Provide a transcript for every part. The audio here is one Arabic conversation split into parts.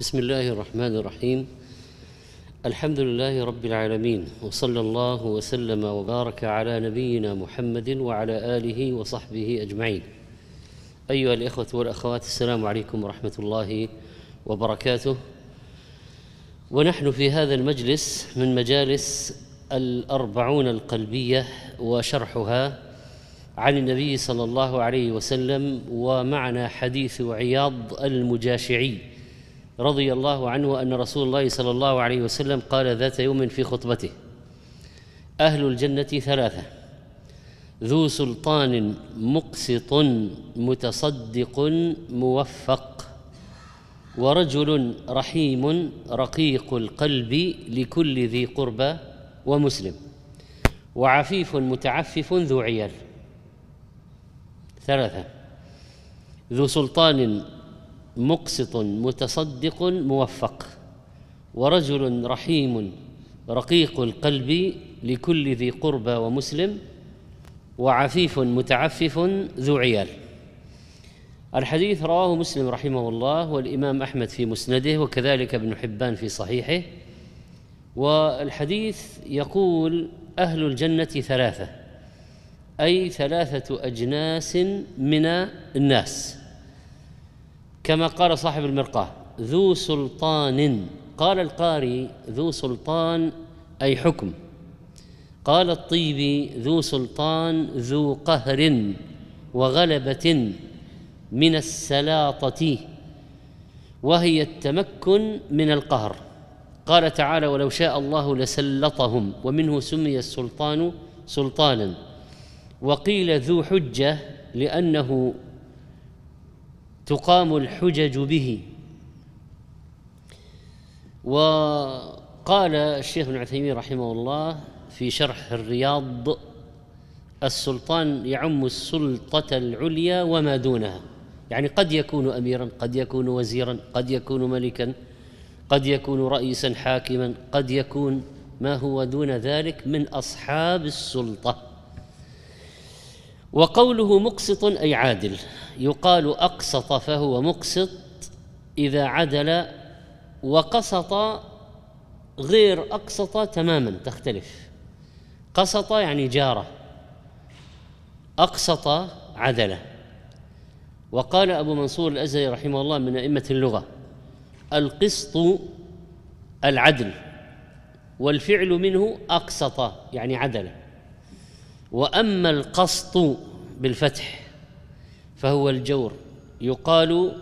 بسم الله الرحمن الرحيم الحمد لله رب العالمين وصلى الله وسلم وبارك على نبينا محمد وعلى اله وصحبه اجمعين ايها الاخوه والاخوات السلام عليكم ورحمه الله وبركاته ونحن في هذا المجلس من مجالس الاربعون القلبيه وشرحها عن النبي صلى الله عليه وسلم ومعنى حديث عياض المجاشعي رضي الله عنه أن رسول الله صلى الله عليه وسلم قال ذات يوم في خطبته أهل الجنة ثلاثة ذو سلطان مقسط متصدق موفق ورجل رحيم رقيق القلب لكل ذي قربى ومسلم وعفيف متعفف ذو عيال ثلاثة ذو سلطان مقسط متصدق موفق ورجل رحيم رقيق القلب لكل ذي قربى ومسلم وعفيف متعفف ذو عيال الحديث رواه مسلم رحمه الله والإمام أحمد في مسنده وكذلك ابن حبان في صحيحه والحديث يقول أهل الجنة ثلاثة أي ثلاثة أجناس من الناس كما قال صاحب المرقاه ذو سلطان قال القاري ذو سلطان اي حكم قال الطيبي ذو سلطان ذو قهر وغلبه من السلاطه وهي التمكن من القهر قال تعالى ولو شاء الله لسلطهم ومنه سمي السلطان سلطانا وقيل ذو حجه لانه تقام الحجج به وقال الشيخ ابن عثيمين رحمه الله في شرح الرياض السلطان يعم السلطة العليا وما دونها يعني قد يكون أميرا قد يكون وزيرا قد يكون ملكا قد يكون رئيسا حاكما قد يكون ما هو دون ذلك من أصحاب السلطة وقوله مقسط أي عادل يقال أقسط فهو مقسط إذا عدل وقسط غير أقسط تماما تختلف قسط يعني جاره أقسط عدله وقال أبو منصور الأزهري رحمه الله من أئمة اللغة القسط العدل والفعل منه أقسط يعني عدله واما القسط بالفتح فهو الجور يقال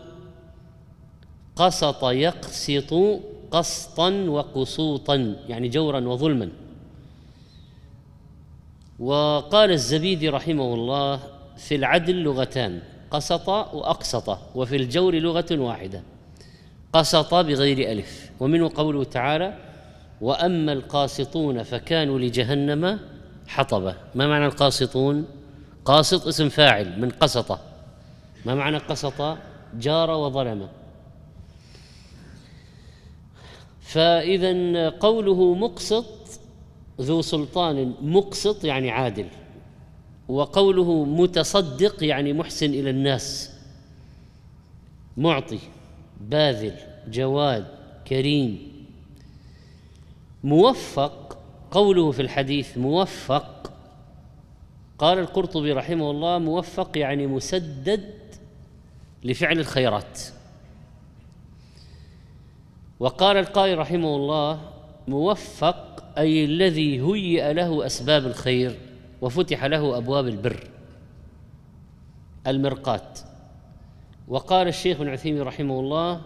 قسط يقسط قسطا وقسوطا يعني جورا وظلما وقال الزبيدي رحمه الله في العدل لغتان قسط واقسط وفي الجور لغه واحده قسط بغير الف ومنه قوله تعالى واما القاسطون فكانوا لجهنم حطبة ما معنى القاسطون قاسط اسم فاعل من قسطة ما معنى قسطة جار وظلم فإذا قوله مقسط ذو سلطان مقسط يعني عادل وقوله متصدق يعني محسن إلى الناس معطي باذل جواد كريم موفق قوله في الحديث موفق قال القرطبي رحمه الله موفق يعني مسدد لفعل الخيرات وقال القائل رحمه الله موفق اي الذي هيئ له اسباب الخير وفتح له ابواب البر المرقات وقال الشيخ ابن عثيمين رحمه الله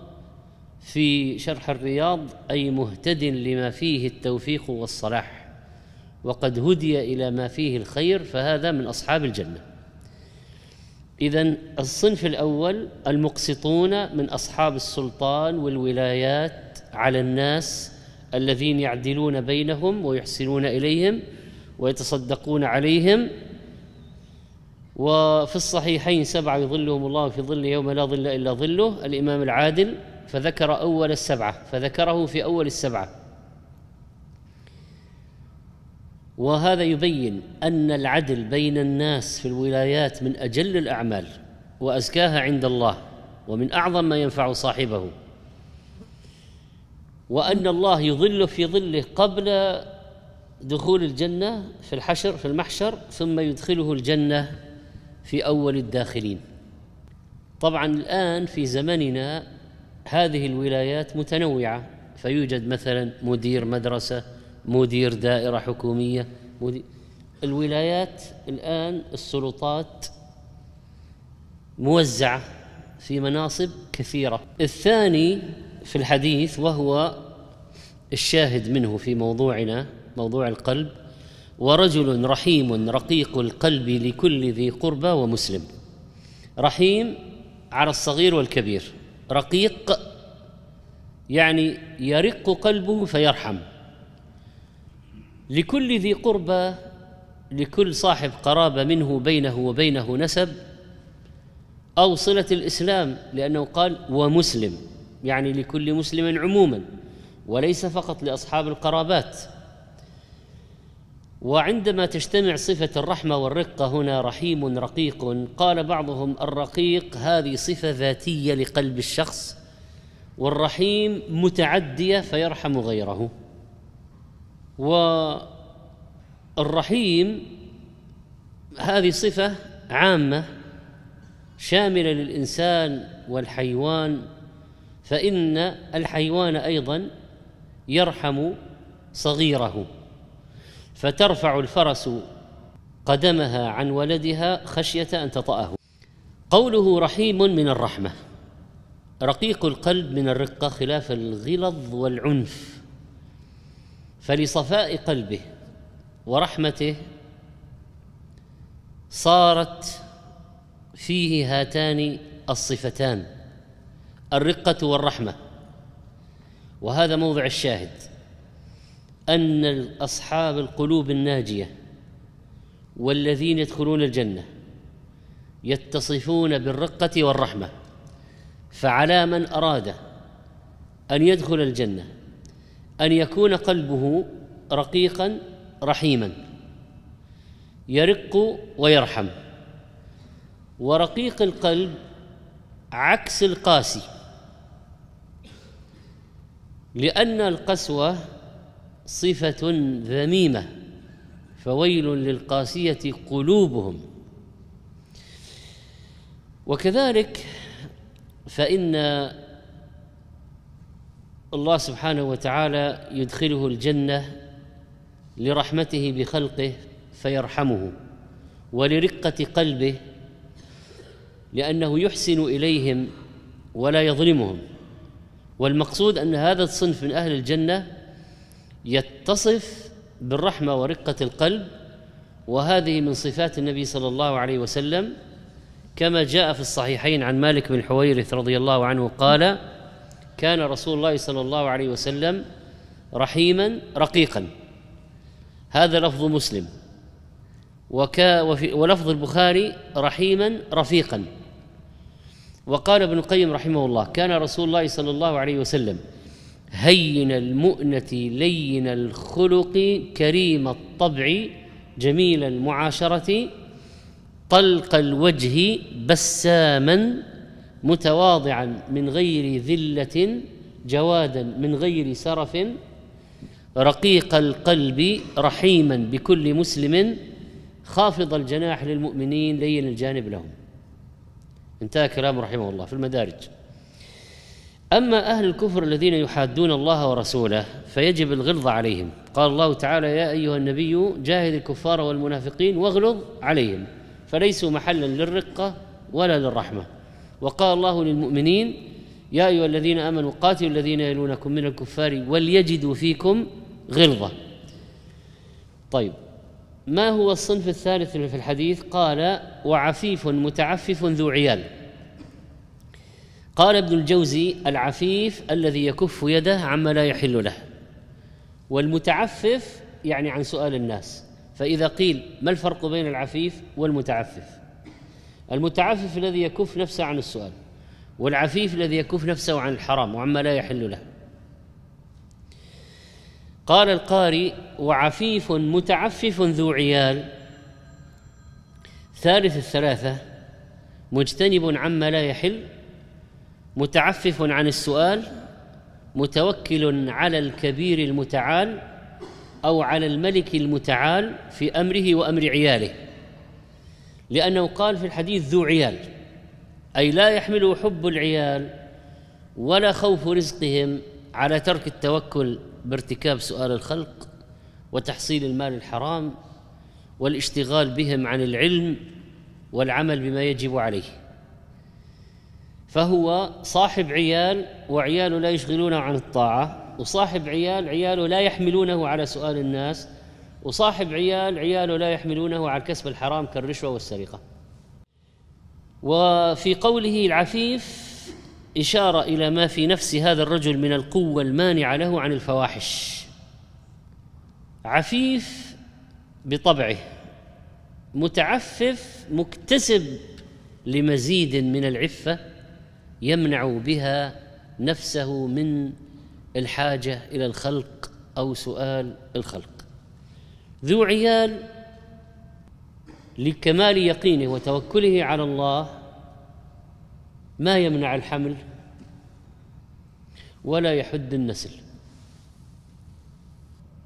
في شرح الرياض اي مهتد لما فيه التوفيق والصلاح وقد هدي الى ما فيه الخير فهذا من اصحاب الجنه اذا الصنف الاول المقسطون من اصحاب السلطان والولايات على الناس الذين يعدلون بينهم ويحسنون اليهم ويتصدقون عليهم وفي الصحيحين سبعه يظلهم الله في ظل يوم لا ظل الا ظله الامام العادل فذكر أول السبعة فذكره في أول السبعة وهذا يبين أن العدل بين الناس في الولايات من أجل الأعمال وأزكاها عند الله ومن أعظم ما ينفع صاحبه وأن الله يظل في ظله قبل دخول الجنة في الحشر في المحشر ثم يدخله الجنة في أول الداخلين طبعا الآن في زمننا هذه الولايات متنوعه فيوجد مثلا مدير مدرسه مدير دائره حكوميه مدير الولايات الان السلطات موزعه في مناصب كثيره الثاني في الحديث وهو الشاهد منه في موضوعنا موضوع القلب ورجل رحيم رقيق القلب لكل ذي قربى ومسلم رحيم على الصغير والكبير رقيق يعني يرق قلبه فيرحم لكل ذي قربى لكل صاحب قرابة منه بينه وبينه نسب أو صلة الإسلام لأنه قال ومسلم يعني لكل مسلم عموما وليس فقط لأصحاب القرابات وعندما تجتمع صفه الرحمه والرقه هنا رحيم رقيق قال بعضهم الرقيق هذه صفه ذاتيه لقلب الشخص والرحيم متعديه فيرحم غيره والرحيم هذه صفه عامه شامله للانسان والحيوان فان الحيوان ايضا يرحم صغيره فترفع الفرس قدمها عن ولدها خشيه ان تطاه قوله رحيم من الرحمه رقيق القلب من الرقه خلاف الغلظ والعنف فلصفاء قلبه ورحمته صارت فيه هاتان الصفتان الرقه والرحمه وهذا موضع الشاهد أن أصحاب القلوب الناجية والذين يدخلون الجنة يتصفون بالرقة والرحمة فعلى من أراد أن يدخل الجنة أن يكون قلبه رقيقا رحيما يرق ويرحم ورقيق القلب عكس القاسي لأن القسوة صفة ذميمة فويل للقاسية قلوبهم وكذلك فإن الله سبحانه وتعالى يدخله الجنة لرحمته بخلقه فيرحمه ولرقة قلبه لأنه يحسن إليهم ولا يظلمهم والمقصود أن هذا الصنف من أهل الجنة يتصف بالرحمه ورقه القلب وهذه من صفات النبي صلى الله عليه وسلم كما جاء في الصحيحين عن مالك بن حويرث رضي الله عنه قال كان رسول الله صلى الله عليه وسلم رحيما رقيقا هذا لفظ مسلم وكا وفي ولفظ البخاري رحيما رفيقا وقال ابن القيم رحمه الله كان رسول الله صلى الله عليه وسلم هين المؤنة لين الخلق كريم الطبع جميل المعاشرة طلق الوجه بساما متواضعا من غير ذلة جوادا من غير سرف رقيق القلب رحيما بكل مسلم خافض الجناح للمؤمنين لين الجانب لهم انتهى كلام رحمه الله في المدارج أما أهل الكفر الذين يحادون الله ورسوله فيجب الغلظ عليهم قال الله تعالى يا أيها النبي جاهد الكفار والمنافقين واغلظ عليهم فليسوا محلا للرقة ولا للرحمة وقال الله للمؤمنين يا أيها الذين آمنوا قاتلوا الذين يلونكم من الكفار وليجدوا فيكم غلظة طيب ما هو الصنف الثالث في الحديث قال وعفيف متعفف ذو عيال قال ابن الجوزي العفيف الذي يكف يده عما لا يحل له والمتعفف يعني عن سؤال الناس فإذا قيل ما الفرق بين العفيف والمتعفف المتعفف الذي يكف نفسه عن السؤال والعفيف الذي يكف نفسه عن الحرام وعما لا يحل له قال القاري وعفيف متعفف ذو عيال ثالث الثلاثة مجتنب عما لا يحل متعفف عن السؤال متوكل على الكبير المتعال او على الملك المتعال في امره وامر عياله لانه قال في الحديث ذو عيال اي لا يحمله حب العيال ولا خوف رزقهم على ترك التوكل بارتكاب سؤال الخلق وتحصيل المال الحرام والاشتغال بهم عن العلم والعمل بما يجب عليه فهو صاحب عيال وعياله لا يشغلونه عن الطاعة وصاحب عيال عياله لا يحملونه على سؤال الناس وصاحب عيال عياله لا يحملونه على الكسب الحرام كالرشوة والسرقة وفي قوله العفيف إشارة إلى ما في نفس هذا الرجل من القوة المانعة له عن الفواحش عفيف بطبعه متعفف مكتسب لمزيد من العفة يمنع بها نفسه من الحاجه الى الخلق او سؤال الخلق ذو عيال لكمال يقينه وتوكله على الله ما يمنع الحمل ولا يحد النسل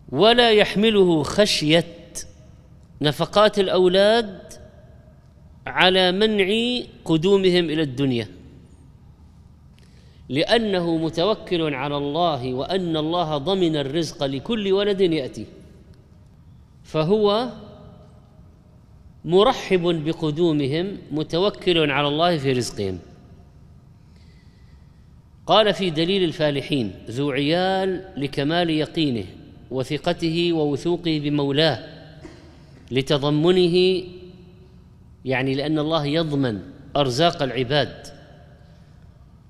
ولا يحمله خشيه نفقات الاولاد على منع قدومهم الى الدنيا لأنه متوكل على الله وأن الله ضمن الرزق لكل ولد يأتي فهو مرحب بقدومهم متوكل على الله في رزقهم قال في دليل الفالحين ذو عيال لكمال يقينه وثقته ووثوقه بمولاه لتضمنه يعني لأن الله يضمن أرزاق العباد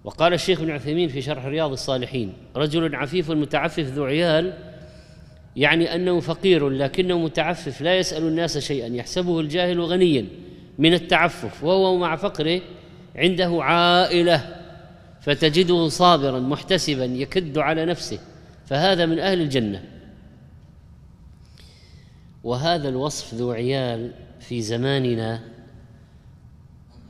وقال الشيخ ابن عثيمين في شرح رياض الصالحين رجل عفيف متعفف ذو عيال يعني انه فقير لكنه متعفف لا يسال الناس شيئا يحسبه الجاهل غنيا من التعفف وهو مع فقره عنده عائله فتجده صابرا محتسبا يكد على نفسه فهذا من اهل الجنه وهذا الوصف ذو عيال في زماننا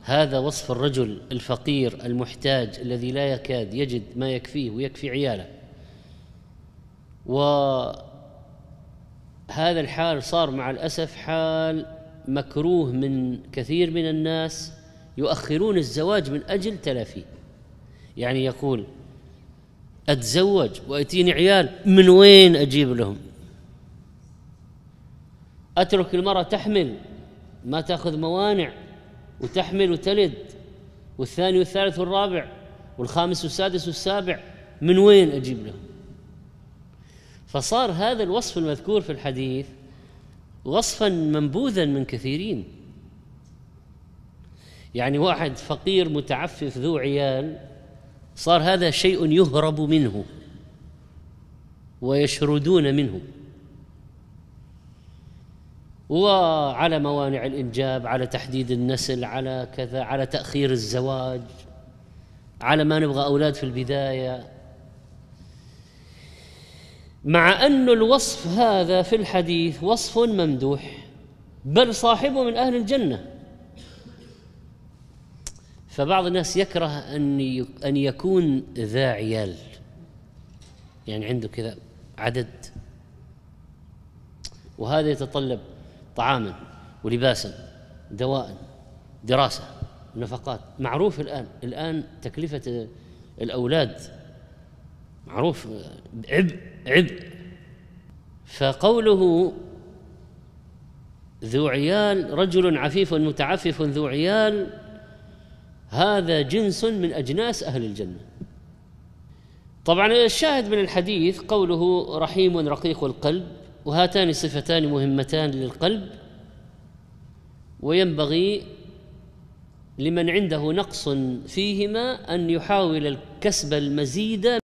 هذا وصف الرجل الفقير المحتاج الذي لا يكاد يجد ما يكفيه ويكفي عياله وهذا الحال صار مع الاسف حال مكروه من كثير من الناس يؤخرون الزواج من اجل تلافيه يعني يقول اتزوج وأتيني عيال من وين اجيب لهم اترك المراه تحمل ما تاخذ موانع وتحمل وتلد والثاني والثالث والرابع والخامس والسادس والسابع من وين أجيب لهم فصار هذا الوصف المذكور في الحديث وصفا منبوذا من كثيرين يعني واحد فقير متعفف ذو عيال صار هذا شيء يهرب منه ويشردون منه وعلى موانع الانجاب على تحديد النسل على كذا على تاخير الزواج على ما نبغى اولاد في البدايه مع أن الوصف هذا في الحديث وصف ممدوح بل صاحبه من أهل الجنة فبعض الناس يكره أن أن يكون ذا عيال يعني عنده كذا عدد وهذا يتطلب طعاما ولباسا دواء دراسة نفقات معروف الآن الآن تكلفة الأولاد معروف عبء عبء فقوله ذو عيال رجل عفيف متعفف ذو عيال هذا جنس من أجناس أهل الجنة طبعا الشاهد من الحديث قوله رحيم رقيق القلب وهاتان صفتان مهمتان للقلب وينبغي لمن عنده نقص فيهما ان يحاول كسب المزيد